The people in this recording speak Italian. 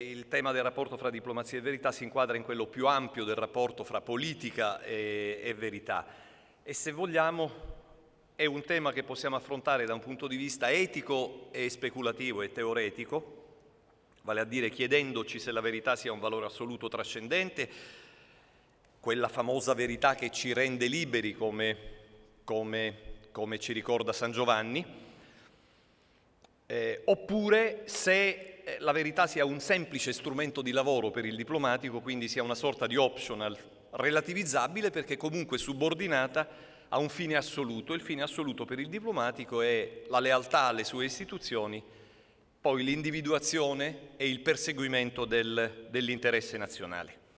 Il tema del rapporto fra diplomazia e verità si inquadra in quello più ampio del rapporto fra politica e, e, verità e se vogliamo è un tema che possiamo affrontare da un punto di vista etico e speculativo e teoretico, vale a dire chiedendoci se la verità sia un valore assoluto trascendente, quella famosa verità che ci rende liberi come, come, come ci ricorda San Giovanni, eh, oppure se la verità sia un semplice strumento di lavoro per il diplomatico, quindi sia una sorta di optional relativizzabile perché comunque subordinata a un fine assoluto. Il fine assoluto per il diplomatico è la lealtà alle sue istituzioni, poi l'individuazione e il perseguimento del, dell'interesse nazionale.